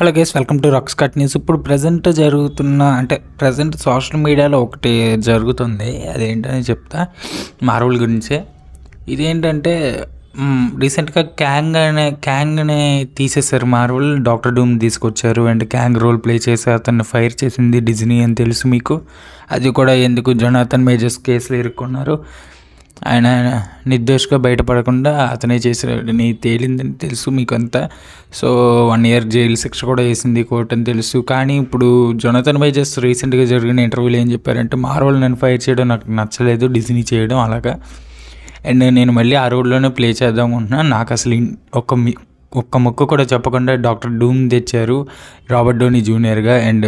hello guys welcome to రక్స్ కట్ news ఇప్పుడు ప్రజెంట్ జరుగుతున్న అంటే ప్రజెంట్ సోషల్ మీడియాలో ఒకటి జరుగుతుంది అదేంటని చెప్తా మార్వల్ గురించే ఇదేంటంటే రీసెంట్గా క్యాంగ్ అనే క్యాంగ్ అనే తీసేశారు మార్వల్ డాక్టర్ డూమ్ తీసుకొచ్చారు అండ్ క్యాంగ్ రోల్ ప్లే చేసి అతన్ని ఫైర్ చేసింది డిజ్నీ అని తెలుసు మీకు అది కూడా ఎందుకు జొనాథన్ మేజర్స్ కేసులు ఇరుక్కున్నారు ఆయన నిర్దోషిగా బయటపడకుండా అతనే నీ తేలిందని తెలుసు మీకంతా సో వన్ ఇయర్ జైలు శిక్ష కూడా వేసింది కోర్టు అని తెలుసు కానీ ఇప్పుడు జొనతన్ బై జస్ట్ రీసెంట్గా జరిగిన ఇంటర్వ్యూలో ఏం చెప్పారంటే మార్వల్ నన్ను ఫైర్ చేయడం నాకు నచ్చలేదు డిజినీ చేయడం అలాగా అండ్ నేను మళ్ళీ ఆ రోడ్లోనే ప్లే చేద్దాం అనుకుంటున్నాను నాకు అసలు ఒక ఒక్క మొక్క కూడా చెప్పకుండా డాక్టర్ డూమ్ తెచ్చారు రాబర్ట్ డోనీ జూనియర్గా అండ్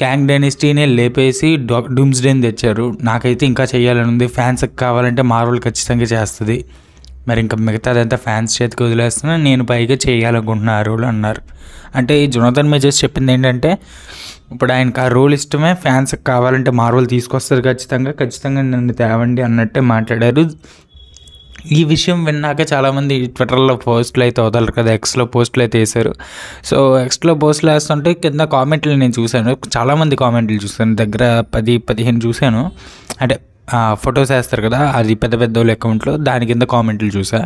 క్యాంగ్ డైనెస్టీనే లేపేసి డూమ్స్డేని తెచ్చారు నాకైతే ఇంకా చేయాలని ఉంది ఫ్యాన్స్కి కావాలంటే మార్వల్ ఖచ్చితంగా చేస్తుంది మరి ఇంకా మిగతాదంతా ఫ్యాన్స్ చేతికి వదిలేస్తున్నా నేను పైగా చేయాలనుకుంటున్నా రోల్ అన్నారు అంటే ఈ జునతన్ మేజర్స్ చెప్పింది ఏంటంటే ఇప్పుడు ఆయనకు ఆ రోల్ ఇష్టమే ఫ్యాన్స్కి కావాలంటే మార్వల్ తీసుకొస్తారు ఖచ్చితంగా ఖచ్చితంగా నన్ను తేవండి అన్నట్టే మాట్లాడారు ఈ విషయం విన్నాక చాలామంది ట్విట్టర్లో పోస్టులు అయితే వదలరు కదా ఎక్స్లో పోస్టులు అయితే వేశారు సో ఎక్స్లో పోస్టులు వేస్తుంటే కింద కామెంట్లు నేను చూశాను చాలామంది కామెంట్లు చూశాను దగ్గర పది పదిహేను చూశాను అంటే ఫొటోస్ వేస్తారు కదా అది పెద్ద పెద్ద వాళ్ళ అకౌంట్లో దాని కింద కామెంట్లు చూసా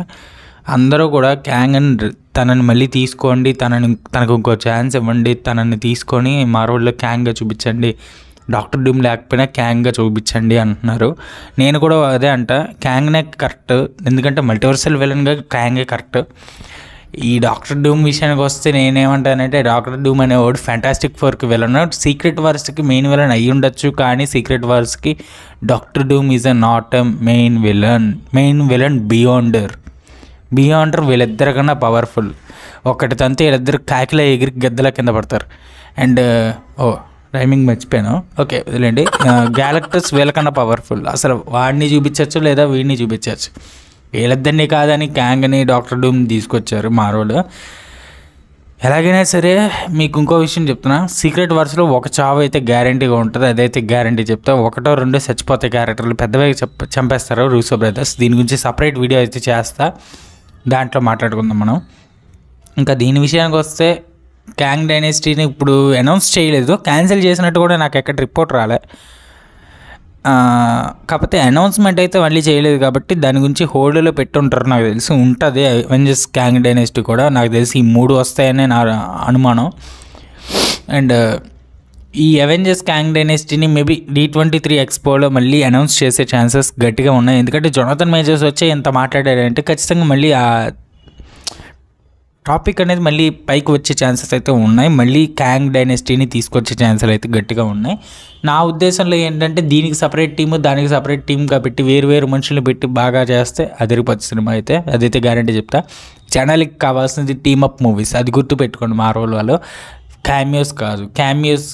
అందరూ కూడా క్యాంగ్ అండ్ తనని మళ్ళీ తీసుకోండి తనని తనకు ఇంకో ఛాన్స్ ఇవ్వండి తనని తీసుకొని మా రోడ్లో క్యాంగ్గా చూపించండి డాక్టర్ డూమ్ లేకపోయినా క్యాంగ్గా చూపించండి అంటున్నారు నేను కూడా అదే అంట క్యాంగ్నే కరెక్ట్ ఎందుకంటే మల్టీవర్సల్ విలన్గా క్యాంగే కరెక్ట్ ఈ డాక్టర్ డూమ్ విషయానికి వస్తే నేనేమంటానంటే డాక్టర్ డూమ్ అనే వాడు ఫ్యాంటాస్టిక్ ఫోర్కి విలన్ సీక్రెట్ వార్స్కి మెయిన్ విలన్ అయ్యి ఉండొచ్చు కానీ సీక్రెట్ వార్స్కి doctor Doom is a not a main villain main villain Beyonder Beyonder వీళ్ళిద్దరి కన్నా పవర్ఫుల్ ఒకటి తంతే వీళ్ళిద్దరు కాకిలా ఎగిరి గద్దల కింద పడతారు and oh uh, oh, timing మర్చిపోయాను ఓకే వదిలేండి గ్యాలక్టస్ వీళ్ళకన్నా పవర్ఫుల్ అసలు వాడిని చూపించవచ్చు లేదా వీడిని చూపించవచ్చు వీళ్ళిద్దరిని కాదని క్యాంగ్ని డాక్టర్ డూమ్ తీసుకొచ్చారు రోడ్ ఎలాగైనా సరే మీకు ఇంకో విషయం చెప్తున్నా సీక్రెట్ వర్స్లో ఒక చావు అయితే గ్యారంటీగా ఉంటుంది అదైతే గ్యారంటీ చెప్తా ఒకటో రెండో చచ్చిపోతే క్యారెక్టర్లు పెద్దవే చెప్ చంపేస్తారు రూసో బ్రదర్స్ దీని గురించి సపరేట్ వీడియో అయితే చేస్తా దాంట్లో మాట్లాడుకుందాం మనం ఇంకా దీని విషయానికి వస్తే క్యాంగ్ డైనెస్టీని ఇప్పుడు అనౌన్స్ చేయలేదు క్యాన్సిల్ చేసినట్టు కూడా నాకు ఎక్కడ రిపోర్ట్ రాలే కాకపోతే అనౌన్స్మెంట్ అయితే మళ్ళీ చేయలేదు కాబట్టి దాని గురించి హోల్డ్లో పెట్టుంటారు నాకు తెలిసి ఉంటుంది అవెంజర్స్ క్యాంగ్ డైనెస్టీ కూడా నాకు తెలిసి ఈ మూడు వస్తాయనే నా అనుమానం అండ్ ఈ అవెంజర్స్ క్యాంగ్ డైనెస్టీని మేబీ డి ట్వంటీ త్రీ ఎక్స్పోలో మళ్ళీ అనౌన్స్ చేసే ఛాన్సెస్ గట్టిగా ఉన్నాయి ఎందుకంటే జొనతన్ మేజర్స్ వచ్చి ఎంత మాట్లాడారంటే ఖచ్చితంగా మళ్ళీ ఆ టాపిక్ అనేది మళ్ళీ పైకి వచ్చే ఛాన్సెస్ అయితే ఉన్నాయి మళ్ళీ క్యాంగ్ డైనెస్టీని తీసుకొచ్చే ఛాన్సెస్ అయితే గట్టిగా ఉన్నాయి నా ఉద్దేశంలో ఏంటంటే దీనికి సపరేట్ టీము దానికి సపరేట్ టీమ్గా కాబట్టి వేరు వేరు మనుషులు పెట్టి బాగా చేస్తే అదిరిపోతుంది సినిమా అయితే అదైతే గ్యారంటీ చెప్తా ఛానల్కి కావాల్సింది టీమప్ మూవీస్ అది గుర్తుపెట్టుకోండి మా మార్వల్ వాళ్ళు క్యామియోస్ కాదు క్యామియోస్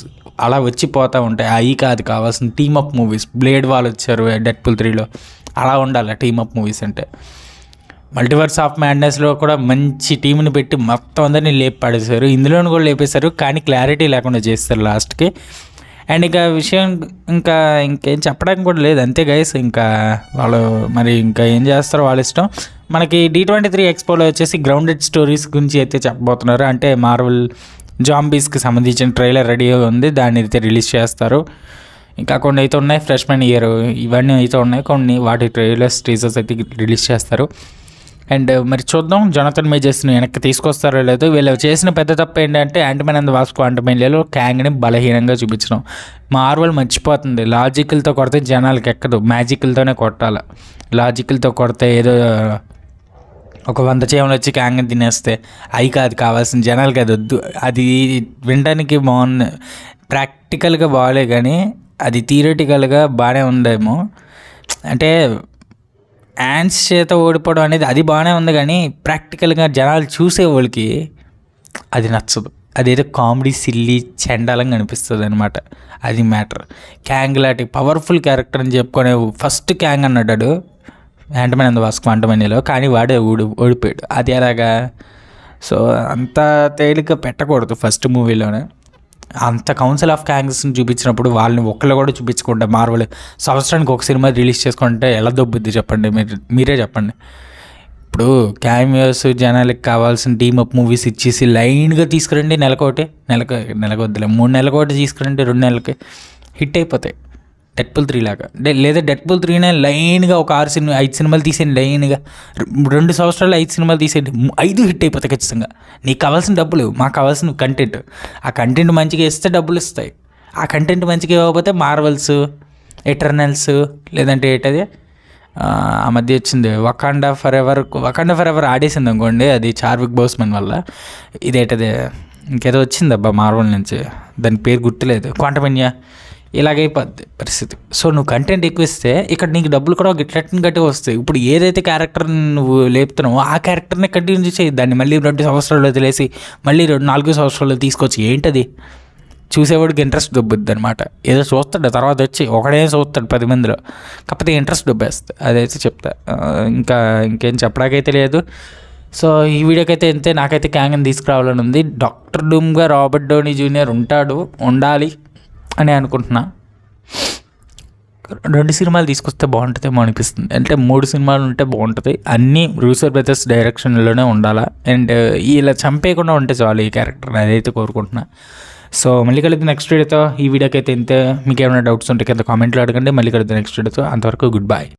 అలా వచ్చి పోతూ ఉంటాయి అవి కాదు కావాల్సిన టీమప్ మూవీస్ బ్లేడ్ వాళ్ళు వచ్చారు డెడ్ పుల్ త్రీలో అలా ఉండాలి టీమప్ మూవీస్ అంటే మల్టీవర్స్ ఆఫ్ మ్యాడ్నెస్లో కూడా మంచి టీంని పెట్టి మొత్తం అందరినీ లేపాడేశారు ఇందులో ఇందులోనూ కూడా లేపేశారు కానీ క్లారిటీ లేకుండా చేస్తారు లాస్ట్కి అండ్ ఇంకా విషయం ఇంకా ఇంకేం చెప్పడానికి కూడా లేదు అంతే గైస్ ఇంకా వాళ్ళు మరి ఇంకా ఏం చేస్తారో వాళ్ళ ఇష్టం మనకి డీ ట్వంటీ త్రీ ఎక్స్పోలో వచ్చేసి గ్రౌండెడ్ స్టోరీస్ గురించి అయితే చెప్పబోతున్నారు అంటే మార్వల్ జాంబీస్కి సంబంధించిన ట్రైలర్ రెడీగా ఉంది దాన్ని అయితే రిలీజ్ చేస్తారు ఇంకా కొన్ని అయితే ఉన్నాయి ఫ్రెష్మెన్ ఇయర్ ఇవన్నీ అయితే ఉన్నాయి కొన్ని వాటి ట్రైలర్స్ టీజర్స్ అయితే రిలీజ్ చేస్తారు అండ్ మరి చూద్దాం జనతన్ మేజర్స్ని వెనక్కి తీసుకొస్తారో లేదో వీళ్ళు చేసిన పెద్ద తప్పు ఏంటంటే యాంటీమెన్ అండ్ వాస్కో క్యాంగ్ని బలహీనంగా చూపించడం మార్వల్ మర్చిపోతుంది లాజికల్తో కొడితే జనాలకు ఎక్కదు మ్యాజికల్తోనే కొట్టాలి లాజికల్తో కొడితే ఏదో ఒక వంద చేమలు వచ్చి క్యాంగ్ని తినేస్తే అవి కాదు కావాల్సిన జనాలకి అది వద్దు అది వినడానికి బాగుంది ప్రాక్టికల్గా బాగాలే కానీ అది థియరటికల్గా బాగానే ఉందేమో అంటే యాండ్స్ చేత ఓడిపోవడం అనేది అది బాగానే ఉంది కానీ ప్రాక్టికల్గా జనాలు చూసే వాళ్ళకి అది నచ్చదు అదేదో కామెడీ సిల్లి చెండాలంగా అనిపిస్తుంది అనమాట అది మ్యాటర్ క్యాంగ్ లాంటి పవర్ఫుల్ క్యారెక్టర్ అని చెప్పుకునే ఫస్ట్ క్యాంగ్ అన్నాడు యాంటమైన అందు వాస్క్ కానీ వాడే ఊడి ఓడిపోయాడు అది ఎలాగా సో అంత తేలిక పెట్టకూడదు ఫస్ట్ మూవీలోనే అంత కౌన్సిల్ ఆఫ్ క్యాంగ్స్ని చూపించినప్పుడు వాళ్ళని ఒక్కళ్ళు కూడా చూపించకుండా మార్వల్ సంవత్సరానికి ఒక సినిమా రిలీజ్ చేసుకుంటే ఎలా దొబ్బుద్ది చెప్పండి మీరు మీరే చెప్పండి ఇప్పుడు క్యామియోస్ జనాలకి కావాల్సిన టీమప్ మూవీస్ ఇచ్చేసి లైన్గా తీసుకురండి నెలకోటి నెలకు నెలకొద్దులే మూడు నెలకోటి తీసుకురండి రెండు నెలలకి హిట్ అయిపోతాయి డెట్ పుల్ త్రీ లాగా లేదా డెట్ పుల్ త్రీనే లైన్గా ఒక ఆరు సినిమా ఐదు సినిమాలు తీసేయండి లైన్గా రెండు సంవత్సరాలు ఐదు సినిమాలు తీసేయండి ఐదు హిట్ అయిపోతాయి ఖచ్చితంగా నీకు కావాల్సిన డబ్బులు మాకు కావాల్సిన కంటెంట్ ఆ కంటెంట్ మంచిగా ఇస్తే డబ్బులు ఇస్తాయి ఆ కంటెంట్ మంచిగా ఇవ్వకపోతే మార్వెల్స్ ఎటర్నల్స్ లేదంటే ఏంటది ఆ మధ్య వచ్చింది వకాండా ఫర్ ఎవర్ వకాండా ఫర్ ఎవర్ ఆడేసింది అనుకోండి అది చార్విక్ బౌస్మన్ వల్ల ఇదేంటది ఇంకేదో వచ్చింది అబ్బా మార్వల్ నుంచి దాని పేరు గుర్తులేదు క్వాంటమన్యా ఇలాగైపోద్ది పరిస్థితి సో నువ్వు కంటెంట్ ఎక్కువ ఇస్తే ఇక్కడ నీకు డబ్బులు కూడా గిట్లట్ని గట్టి వస్తాయి ఇప్పుడు ఏదైతే క్యారెక్టర్ నువ్వు లేపుతున్నావో ఆ క్యారెక్టర్ని కంటిన్యూ చేయి దాన్ని మళ్ళీ రెండు సంవత్సరాలు వదిలేసి మళ్ళీ రెండు నాలుగు సంవత్సరాలు తీసుకొచ్చి ఏంటది చూసేవాడికి ఇంట్రెస్ట్ దుబ్బుద్ది అనమాట ఏదో చూస్తాడు తర్వాత వచ్చి ఒకడే చూస్తాడు పది మందిలో కాకపోతే ఇంట్రెస్ట్ దుబ్బేస్తుంది అదైతే చెప్తా ఇంకా ఇంకేం చెప్పడాకైతే లేదు సో ఈ వీడియోకైతే ఎంతే నాకైతే క్యాంగన్ తీసుకురావాలని ఉంది డాక్టర్ డూమ్గా రాబర్ట్ డోనీ జూనియర్ ఉంటాడు ఉండాలి అని అనుకుంటున్నా రెండు సినిమాలు తీసుకొస్తే బాగుంటుందేమో అనిపిస్తుంది అంటే మూడు సినిమాలు ఉంటే బాగుంటుంది అన్నీ రూసర్ బ్రదర్స్ డైరెక్షన్లోనే ఉండాలా అండ్ ఇలా చంపేయకుండా ఉంటే చాలు ఈ క్యారెక్టర్ అదైతే కోరుకుంటున్నా సో మళ్ళీ కలిపి నెక్స్ట్ వీడియోతో ఈ వీడియోకి అయితే ఇంతే మీకు ఏమైనా డౌట్స్ ఉంటే కింద కామెంట్లో అడగండి మళ్ళీ కలిపి నెక్స్ట్ వీడియోతో అంతవరకు గుడ్ బాయ్